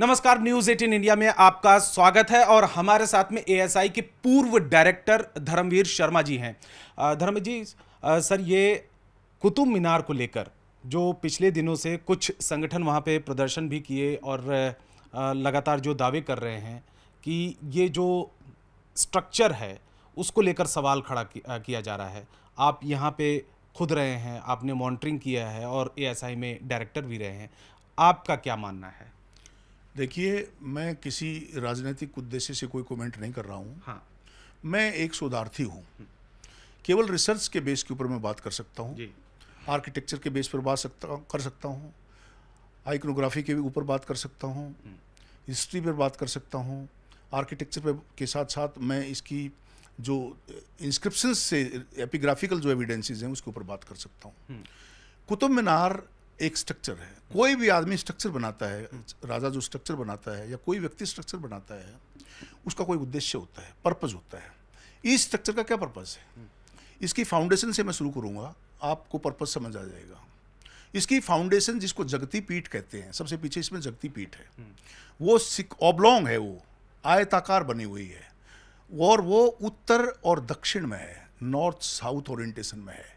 नमस्कार news 18 India में आपका स्वागत है और हमारे साथ में एएसआई के पूर्व डायरेक्टर धर्मवीर शर्मा जी हैं धर्मवीर जी सर ये कुतुब मीनार को लेकर जो पिछले दिनों से कुछ संगठन वहाँ पे प्रदर्शन भी किए और लगातार जो दावे कर रहे हैं कि ये जो स्ट्रक्चर है उसको लेकर सवाल खड़ा किया जा रहा है आप यहाँ पे खुद रहे हैं आपने मॉनिटरिंग किया है और एएसआई में डायरेक्टर भी रहे हैं आपका क्या मानना है देखिए मैं किसी राजनीतिक उद्देश्य से कोई कमेंट नहीं कर रहा हूँ हाँ। मैं एक शोधार्थी हूँ हम्म। केवल रिसर्च के बेस के ऊपर मैं बात कर सकता हूँ आर्किटेक्चर के बेस पर बात सकता कर सकता हूँ आइकोनोग्राफी के ऊपर बात कर सकता हूँ हिस्ट्री हम्म। पर बात कर सकता हूँ आर्किटेक्चर पर के साथ साथ मैं इसकी जो इंस्क्रिप्शन से एपिग्राफिकल जो एविडेंसेस हैं उसके ऊपर बात कर सकता हूँ हम्म। कुतुब मीनार एक स्ट्रक्चर है कोई भी आदमी स्ट्रक्चर बनाता है राजा जो स्ट्रक्चर बनाता है या कोई व्यक्ति स्ट्रक्चर बनाता है उसका कोई उद्देश्य होता है पर्पज़ होता है इस स्ट्रक्चर का क्या पर्पज़ है इसकी फाउंडेशन से मैं शुरू करूँगा आपको पर्पज़ समझ आ जाएगा इसकी फाउंडेशन जिसको जगती पीठ कहते हैं सबसे पीछे इसमें जगती पीठ है वो ऑबलोंग है वो आयताकार बनी हुई है और वो उत्तर और दक्षिण में है नॉर्थ साउथ ओरिएंटेशन में है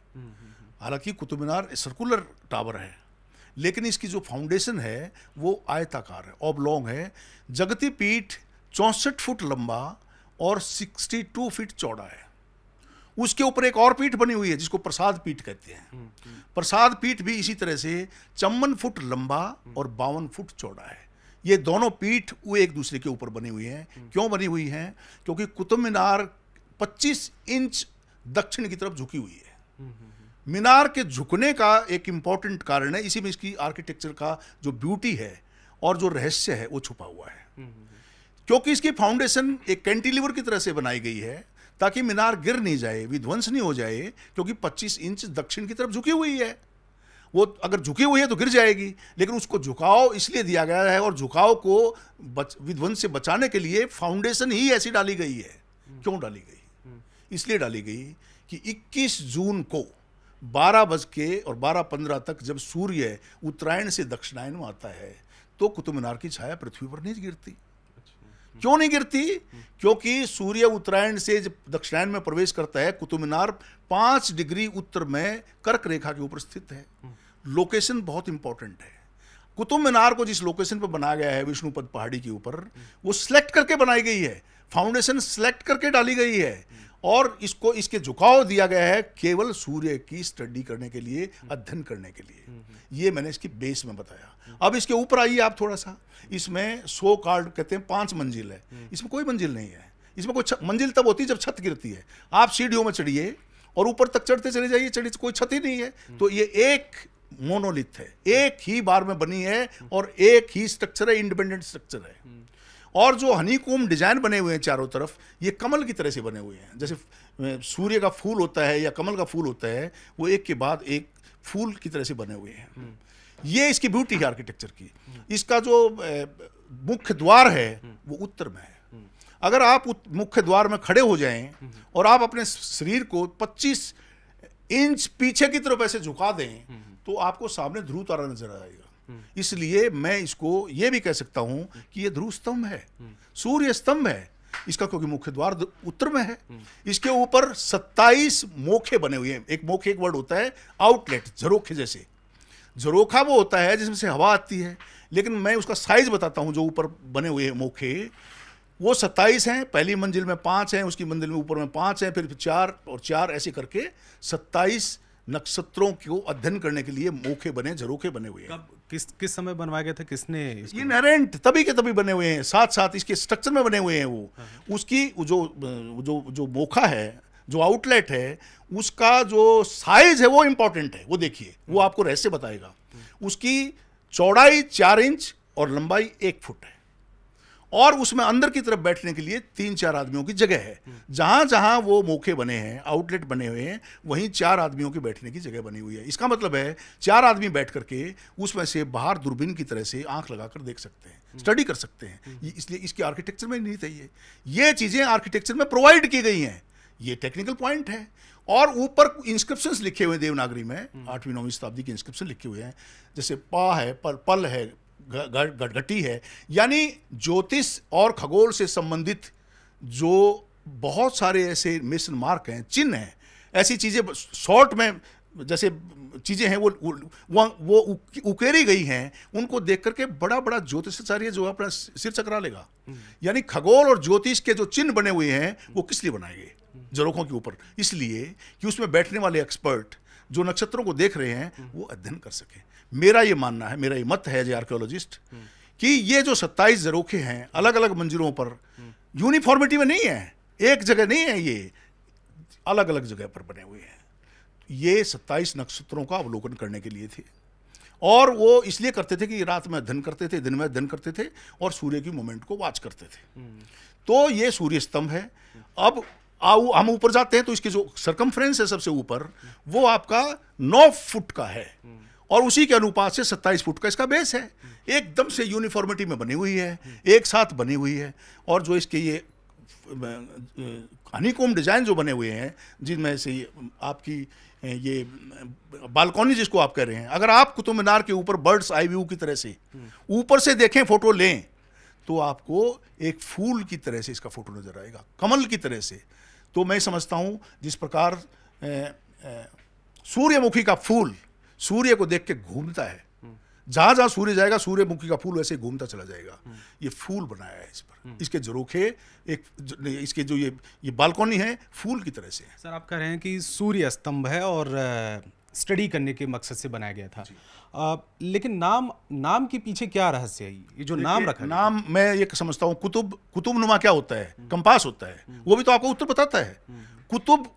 हालांकि कुतुब मीनार सर्कुलर टावर है लेकिन इसकी जो फाउंडेशन है वो आयताकार है ऑबलोंग है जगती पीठ चौंसठ फुट लंबा और 62 फीट चौड़ा है उसके ऊपर एक और पीठ बनी हुई है जिसको प्रसाद पीठ कहते हैं हम्म, हम्म। प्रसाद पीठ भी इसी तरह से चौवन फुट लंबा हम्म। और बावन फुट चौड़ा है ये दोनों पीठ वो एक दूसरे के ऊपर बनी हुई हैं क्यों बनी हुई हैं क्योंकि कुतुब मीनार 25 इंच दक्षिण की तरफ झुकी हुई है मीनार के झुकने का एक इम्पॉर्टेंट कारण है इसी में इसकी आर्किटेक्चर का जो ब्यूटी है और जो रहस्य है वो छुपा हुआ है हम्म, हम्म, हम्म। क्योंकि इसकी फाउंडेशन एक कैंटिलीवर की तरह से बनाई गई है ताकि मीनार गिर नहीं जाए विध्वंस नहीं हो जाए क्योंकि 25 इंच दक्षिण की तरफ झुकी हुई है वो अगर झुकी हुई है तो गिर जाएगी लेकिन उसको झुकाव इसलिए दिया गया है और झुकाव को बच, विध्वंस से बचाने के लिए फाउंडेशन ही ऐसी डाली गई है क्यों डाली गई इसलिए डाली गई कि 21 जून को बारह बज के और बारह पंद्रह तक जब सूर्य उत्तरायण से दक्षिणायन में आता है तो कुतुब मीनार की छाया पृथ्वी पर नहीं गिरती अच्छा। क्यों नहीं गिरती क्योंकि सूर्य उत्तरायण से जब दक्षिणायन में प्रवेश करता है कुतुब मीनार पांच डिग्री उत्तर में कर्क रेखा के ऊपर स्थित है लोकेशन बहुत इंपॉर्टेंट है कुतुब मीनार को जिस लोकेशन पर बनाया गया है विष्णुपद पहाड़ी के ऊपर वो सिलेक्ट करके बनाई गई है फाउंडेशन सिलेक्ट करके डाली गई है और इसको इसके झुकाव दिया गया है केवल सूर्य की स्टडी करने के लिए अध्ययन करने के लिए ये मैंने इसकी बेस में बताया अब इसके ऊपर आइए आप थोड़ा सा इसमें सो कार्ड कहते हैं पांच मंजिल है इसमें कोई मंजिल नहीं है इसमें कोई मंजिल तब होती है जब छत गिरती है आप सीढ़ियों में चढ़िए और ऊपर तक चढ़ते चले जाइए चढ़ी तो कोई छत ही नहीं है तो ये एक मोनोलिथ है एक ही बार में बनी है और एक ही स्ट्रक्चर है इंडिपेंडेंट स्ट्रक्चर है और जो हनीकोम डिजाइन बने हुए हैं चारों तरफ ये कमल की तरह से बने हुए हैं जैसे सूर्य का फूल होता है या कमल का फूल होता है वो एक के बाद एक फूल की तरह से बने हुए हैं हम्म। ये इसकी ब्यूटी है आर्किटेक्चर की इसका जो मुख्य द्वार है हम्म। वो उत्तर में है हम्म। अगर आप मुख्य द्वार में खड़े हो जाएं और आप अपने शरीर को 25 इंच पीछे की तरफ ऐसे झुका दें तो आपको सामने ध्रुव तारा नजर आएगा हम्म। इसलिए मैं इसको ये भी कह सकता हूं हम्म। कि ये ध्रुव स्तंभ है हम्म। सूर्य स्तंभ है इसका क्योंकि मुख्य द्वार उत्तर में है इसके ऊपर 27 मोखे बने हुए हैं एक मोखे एक वर्ड होता है आउटलेट झरोखे जैसे झरोखा वो होता है जिसमें से हवा आती है लेकिन मैं उसका साइज बताता हूं जो ऊपर बने हुए हैं मोखे वो सत्ताईस हैं पहली मंजिल में पांच हैं उसकी मंजिल में ऊपर में पांच हैं फिर चार और चार ऐसे करके सत्ताईस नक्षत्रों को अध्ययन करने के लिए मोखे बने झरोखे बने हुए हैं कब किस किस समय बनवाया गया था किसने इनहेरेंट तभी के तभी बने हुए हैं साथ साथ इसके स्ट्रक्चर में बने हुए हैं वो हाँ, हाँ। उसकी जो जो जो मोखा है जो आउटलेट है उसका जो साइज है वो इम्पोर्टेंट है वो देखिए वो हाँ। आपको रहस्य बताएगा उसकी चौड़ाई चार इंच और लंबाई एक फुट है और उसमें अंदर की तरफ बैठने के लिए तीन चार आदमियों की जगह है जहां जहां वो मौके बने हैं आउटलेट बने हुए हैं वहीं चार आदमियों के बैठने की जगह बनी हुई है इसका मतलब है चार आदमी बैठ करके उसमें से बाहर दूरबीन की तरह से आंख लगाकर देख सकते हैं स्टडी हम्म। कर सकते हैं इसलिए इसके आर्किटेक्चर में नहीं चाहिए ये चीज़ें आर्किटेक्चर में प्रोवाइड की गई हैं ये टेक्निकल पॉइंट है और ऊपर इंस्क्रिप्शंस लिखे हुए देवनागरी में हम्म। आठवीं नौवीं शताब्दी के इंस्क्रिप्शन लिखे हुए हैं जैसे पा है पल है गटगटी है यानी ज्योतिष और खगोल से संबंधित जो बहुत सारे ऐसे मिशन मार्क हैं चिन्ह हैं ऐसी चीज़ें शॉर्ट में जैसे चीज़ें हैं वो वो, वो उकेरी गई हैं उनको देख करके बड़ा बड़ा ज्योतिषाचार्य जो अपना सिर चकरा लेगा हम्म। यानी खगोल और ज्योतिष के जो चिन्ह बने हुए हैं वो किस लिए बनाए गए जरोखों के ऊपर इसलिए कि उसमें बैठने वाले एक्सपर्ट जो नक्षत्रों को देख रहे हैं हम्म। वो अध्ययन कर सके मेरा ये मानना है मेरा ये मत है एज आर्कियोलॉजिस्ट हम्म। कि ये जो सत्ताईस जरोखे हैं अलग अलग मंजिलों पर यूनिफॉर्मिटी हम्म। में नहीं है एक जगह नहीं है ये अलग अलग जगह पर बने हुए हैं ये सत्ताईस नक्षत्रों का अवलोकन करने के लिए थे और वो इसलिए करते थे कि रात में अध्ययन करते थे दिन में अध्ययन करते थे और सूर्य की मूवमेंट को वाच करते थे तो ये सूर्य स्तंभ है अब आउ हम ऊपर जाते हैं तो इसकी जो सरकमफ्रेंस है सबसे ऊपर वो आपका नौ फुट का है और उसी के अनुपात से सत्ताईस फुट का इसका बेस है एकदम से यूनिफॉर्मिटी में बनी हुई है एक साथ बनी हुई है और जो इसके ये हनीकोम डिजाइन जो बने हुए हैं जिनमें से आपकी ये बालकोनी जिसको आप कह रहे हैं अगर आप कुतुब मीनार के ऊपर बर्ड्स आई व्यू की तरह से ऊपर से देखें फोटो लें तो आपको एक फूल की तरह से इसका फोटो नजर आएगा कमल की तरह से तो मैं समझता हूँ जिस प्रकार सूर्यमुखी का फूल सूर्य को देख के घूमता है जहां जहां सूर्य जाएगा सूर्यमुखी का फूल वैसे घूमता चला जाएगा ये फूल बनाया है इस पर हम्म। इसके जरोखे एक इसके जो ये ये बालकोनी है फूल की तरह से सर आप कह रहे हैं कि सूर्य स्तंभ है और स्टडी करने के मकसद से बनाया गया था आ, लेकिन नाम नाम के पीछे क्या रहस्य है ये जो नाम रखा नाम मैं ये समझता हूँ कुतुब कुतुब नुमा क्या होता है हम्म। कंपास होता है हम्म। वो भी तो आपको उत्तर बताता है हम्म। कुतुब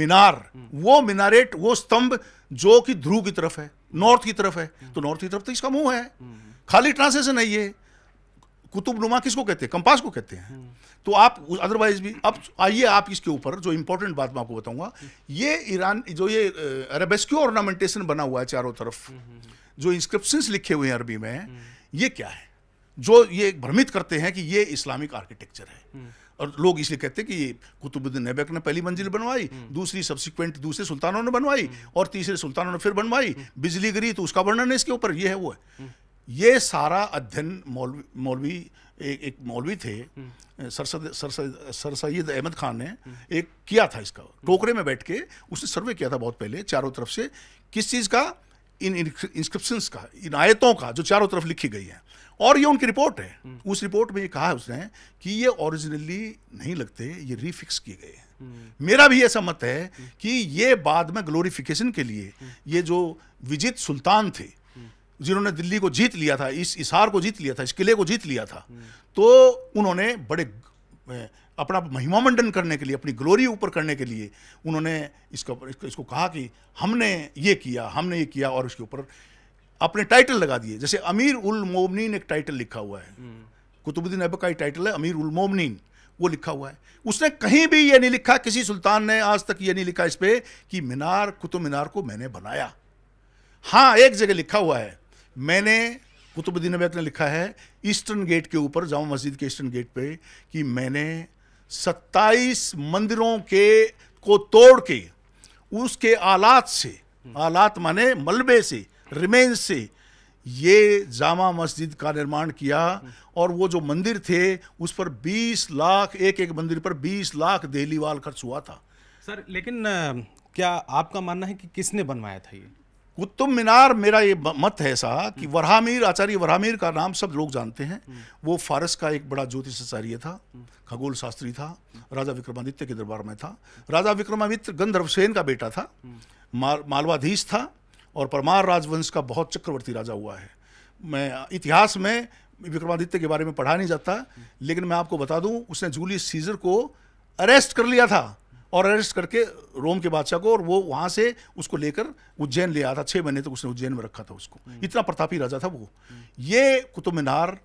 मीनार वो मीनारेट वो स्तंभ जो कि ध्रुव की तरफ है नॉर्थ की तरफ है तो नॉर्थ की तरफ तो इसका मुंह है खाली ट्रांसलेशन है ये कुतुब नुमा किसको कहते हैं कंपास को कहते हैं तो आप अदरवाइज भी अब आइए आप इसके ऊपर जो इंपॉर्टेंट बात मैं आपको बताऊंगा ये ईरान जो ये अरेबेस्क्यू ऑर्नामेंटेशन बना हुआ है चारों तरफ जो इंस्क्रिप्शन लिखे हुए हैं अरबी में ये क्या है जो ये भ्रमित करते हैं कि ये इस्लामिक आर्किटेक्चर है और लोग इसलिए कहते हैं कि ये कुतुबुद्दीन ऐबक ने पहली मंजिल बनवाई दूसरी सब्सिक्वेंट दूसरे सुल्तानों ने बनवाई और तीसरे सुल्तानों ने फिर बनवाई बिजली गिरी तो उसका वर्णन है इसके ऊपर ये है वो है ये सारा अध्ययन मौलवी मौलवी एक, एक मौलवी थे हम्म। सरसद सर, सैद अहमद खान ने हम्म। एक किया था इसका हम्म। टोकरे में बैठ के उसने सर्वे किया था बहुत पहले चारों तरफ से किस चीज़ का इन इंस्क्रिप्शन का इन आयतों का जो चारों तरफ लिखी गई है और ये उनकी रिपोर्ट है उस रिपोर्ट में ये कहा है उसने कि ये ओरिजिनली नहीं लगते ये रीफिक्स किए गए हैं मेरा भी ऐसा मत है कि ये बाद में ग्लोरिफिकेशन के लिए ये जो विजित सुल्तान थे जिन्होंने दिल्ली को जीत लिया था इस इशार को जीत लिया था इस किले को जीत लिया था हम्म। तो उन्होंने बड़े अपना महिमामंडन करने के लिए अपनी ग्लोरी ऊपर करने के लिए उन्होंने इसका इसको, इसको कहा कि हमने ये किया हमने ये किया और उसके ऊपर अपने टाइटल लगा दिए जैसे अमीर उल मोमनीन एक टाइटल लिखा हुआ है हम्म। कुतुबुद्दीन ऐबक का टाइटल है अमीर उल मोमनीन वो लिखा हुआ है उसने कहीं भी ये नहीं लिखा किसी सुल्तान ने आज तक ये नहीं लिखा इस पर कि मीनार कुतुब मीनार को मैंने बनाया हाँ एक जगह लिखा हुआ है मैंने कुतुबुद्दीन अबैक ने लिखा है ईस्टर्न गेट के ऊपर जामा मस्जिद के ईस्टर्न गेट पे कि मैंने 27 मंदिरों के को तोड़ के उसके आलात से आलात माने मलबे से रिमेन से ये जामा मस्जिद का निर्माण किया और वो जो मंदिर थे उस पर 20 लाख एक एक मंदिर पर 20 लाख वाल खर्च हुआ था सर लेकिन क्या आपका मानना है कि किसने बनवाया था ये कुतुब मीनार मेरा ये मत है ऐसा कि हम्म। वरहामीर आचार्य वरहामीर का नाम सब लोग जानते हैं हम्म। वो फारस का एक बड़ा ज्योतिष आचार्य था खगोल शास्त्री था राजा विक्रमादित्य के दरबार में था राजा विक्रमादित्य गंधर्वसेन का बेटा था हम्म। मालवाधीश था और परमार राजवंश का बहुत चक्रवर्ती राजा हुआ है मैं इतिहास में विक्रमादित्य के बारे में पढ़ा नहीं जाता लेकिन मैं आपको बता दूं उसने जूलियस सीजर को अरेस्ट कर लिया था और अरेस्ट करके रोम के बादशाह को और वो वहां से उसको लेकर उज्जैन ले आया था छह महीने तक उसने उज्जैन में रखा था उसको हम्म। इतना प्रतापी राजा था वो हम्म। ये कुतुब मीनार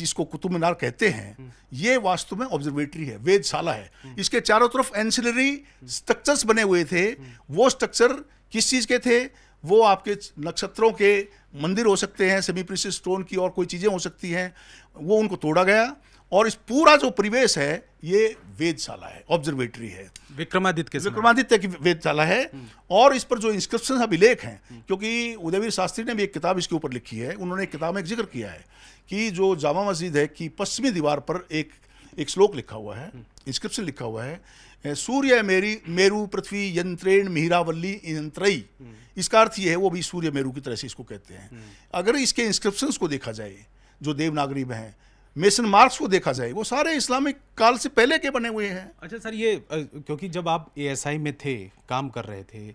जिसको कुतुब मीनार कहते हैं हम्म। ये वास्तव में ऑब्जर्वेटरी है वेदशाला है इसके चारों तरफ एंसिलरी स्ट्रक्चर्स बने हुए थे वो स्ट्रक्चर किस चीज़ के थे वो आपके नक्षत्रों के मंदिर हो सकते हैं सेमी प्रिस स्टोन की और कोई चीज़ें हो सकती हैं वो उनको तोड़ा गया और इस पूरा जो परिवेश है ये वेदशाला है ऑब्जर्वेटरी है विक्रमादित्य के विक्रमादित्य की वेदशाला है और इस पर जो इंस्क्रिप्शन अभिलेख हैं क्योंकि उदयवीर शास्त्री ने भी एक किताब इसके ऊपर लिखी है उन्होंने एक किताब में एक जिक्र किया है कि जो जामा मस्जिद है कि पश्चिमी दीवार पर एक एक श्लोक लिखा हुआ है इंस्क्रिप्शन लिखा हुआ है सूर्य मेरी मेरु पृथ्वी यंत्रेण मिहिरावल्ली यंत्रई इसका अर्थ ये है वो भी सूर्य मेरु की तरह से इसको कहते हैं अगर इसके इंस्क्रिप्शन को देखा जाए जो देवनागरी में हैं मेसन मार्क्स को देखा जाए वो सारे इस्लामिक काल से पहले के बने हुए हैं अच्छा सर ये क्योंकि जब आप एएसआई में थे काम कर रहे थे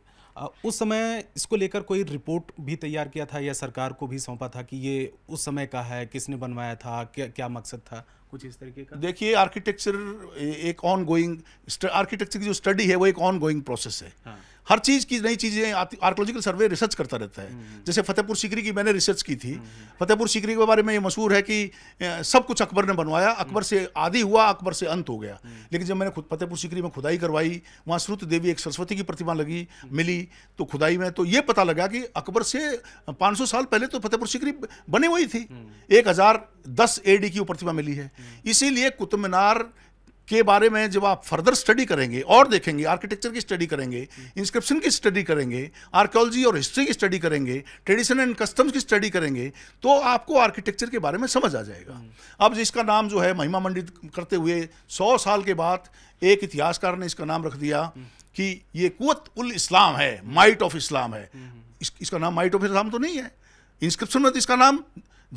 उस समय इसको लेकर कोई रिपोर्ट भी तैयार किया था या सरकार को भी सौंपा था कि ये उस समय का है किसने बनवाया था क्या क्या मकसद था कुछ इस तरीके का देखिए आर्किटेक्चर एक ऑन गोइंग आर्किटेक्चर की जो स्टडी है वो एक ऑन गोइंग प्रोसेस है हाँ। हर चीज़ की नई चीज़ें आर्कोलॉजिकल सर्वे रिसर्च करता रहता है हम्म, हम्म। जैसे फतेहपुर सीकरी की मैंने रिसर्च की थी हम्म, फतेहपुर सीकरी के बारे में ये मशहूर है कि सब कुछ अकबर ने बनवाया अकबर से आदि हुआ अकबर से अंत हो गया लेकिन जब मैंने खुद फतेहपुर सीकरी में खुदाई करवाई वहाँ श्रुत देवी एक सरस्वती की प्रतिमा लगी मिली तो खुदाई में तो ये पता लगा कि अकबर से 500 साल पहले तो फतेहपुर सीकरी बनी हुई थी एक हज़ार दस एडी की वो प्रतिमा मिली है इसीलिए कुतुब मीनार के बारे में जब आप फर्दर स्टडी करेंगे और देखेंगे आर्किटेक्चर की स्टडी करेंगे इंस्क्रिप्शन की स्टडी करेंगे आर्कियोलॉजी और हिस्ट्री की स्टडी करेंगे ट्रेडिशन एंड कस्टम्स की स्टडी करेंगे तो आपको आर्किटेक्चर के बारे में समझ आ जाएगा हम्म। अब जिसका नाम जो है महिमा मंडित करते हुए सौ साल के बाद एक इतिहासकार ने इसका नाम रख दिया हम्म। कि ये कुत उल इस्लाम है माइट ऑफ इस्लाम है हम्म। इस, इसका नाम माइट ऑफ इस्लाम तो नहीं है इंस्क्रिप्शन में तो इसका नाम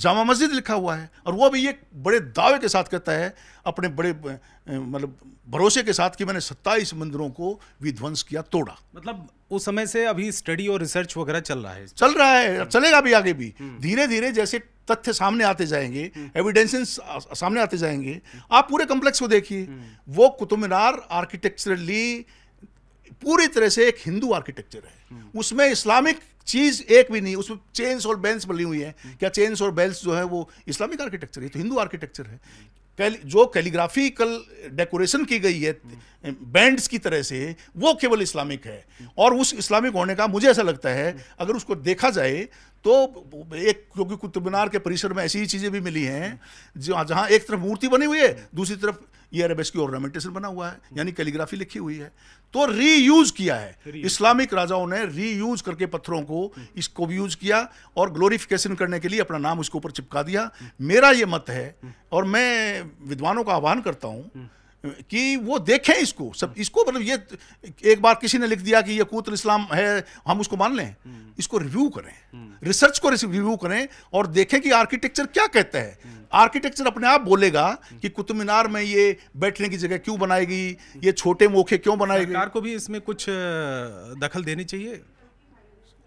जामा मस्जिद लिखा हुआ है और वो भी ये बड़े दावे के साथ कहता है अपने बड़े मतलब भरोसे के साथ कि मैंने सत्ताईस मंदिरों को विध्वंस किया तोड़ा मतलब उस समय से अभी स्टडी और रिसर्च वगैरह चल रहा है चल रहा है हम्म। चलेगा भी आगे भी हम्म। धीरे धीरे जैसे तथ्य सामने आते जाएंगे एविडेंसेस हम्म। सामने आते जाएंगे आप पूरे कम्प्लेक्स को देखिए वो कुतुब मीनार आर्किटेक्चरली पूरी तरह से एक हिंदू आर्किटेक्चर है हम्म। उसमें इस्लामिक चीज एक भी नहीं उसमें चेन्स और बेल्स बनी हुई है हम्म। क्या चेन्स और बेल्स जो है वो इस्लामिक आर्किटेक्चर है तो हिंदू आर्किटेक्चर है कैल, जो कैलीग्राफिकल डेकोरेशन की गई है बैंड्स की तरह से वो केवल इस्लामिक है हम्म। और उस इस्लामिक होने का मुझे ऐसा लगता है अगर उसको देखा जाए तो एक क्योंकि कुतुब मीनार के परिसर में ऐसी ही चीज़ें भी मिली हैं जहाँ जहाँ एक तरफ मूर्ति बनी हुई है दूसरी तरफ ये अरेबेस्क की ऑर्नामेंटेशन बना हुआ है यानी कैलीग्राफी लिखी हुई है तो रीयूज किया है इस्लामिक राजाओं ने रीयूज करके पत्थरों को इसको भी यूज किया और ग्लोरिफिकेशन करने के लिए अपना नाम उसके ऊपर चिपका दिया मेरा ये मत है और मैं विद्वानों का आह्वान करता हूँ कि वो देखें इसको सब हाँ। इसको मतलब ये एक बार किसी ने लिख दिया कि ये कूत इस्लाम है हम उसको मान लें हम्म। इसको रिव्यू करें रिसर्च हम्म। को रिव्यू करें और देखें कि आर्किटेक्चर क्या कहता है आर्किटेक्चर हम्म। अपने आप बोलेगा कि कुतुब मीनार में ये बैठने की जगह क्यों बनाएगी ये छोटे मोखे क्यों बनाएगी सरकार को भी इसमें कुछ दखल देनी चाहिए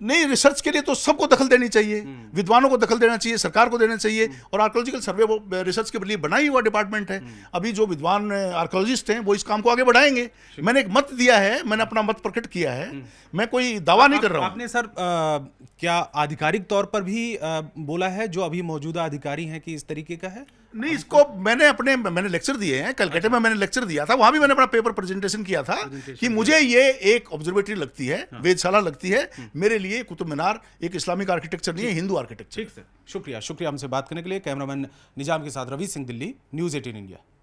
नहीं रिसर्च के लिए तो सबको दखल देनी चाहिए हम्म। विद्वानों को दखल देना चाहिए सरकार को देना चाहिए हम्म। और आर्कोलॉजिकल सर्वे वो रिसर्च के लिए बना ही हुआ डिपार्टमेंट है हम्म। अभी जो विद्वान आर्कोलॉजिस्ट हैं वो इस काम को आगे बढ़ाएंगे मैंने एक मत दिया है मैंने अपना मत प्रकट किया है मैं कोई दावा आ, नहीं कर रहा हूँ आपने सर आ, क्या आधिकारिक तौर पर भी आ, बोला है जो अभी मौजूदा अधिकारी हैं कि इस तरीके का है नहीं इसको मैंने अपने मैंने लेक्चर दिए हैं कलकत्ते में मैंने लेक्चर दिया था वहां भी मैंने अपना पेपर प्रेजेंटेशन किया था कि मुझे ये एक ऑब्जर्वेटरी लगती है हाँ। वेदशाला लगती है हाँ। मेरे लिए कुतुब मीनार एक इस्लामिक आर्किटेक्चर नहीं है हिंदू आर्किटेक्चर ठीक सर शुक्रिया शुक्रिया हमसे बात करने के लिए कैमरामैन निजाम के साथ Ravi Singh Delhi news eighteen India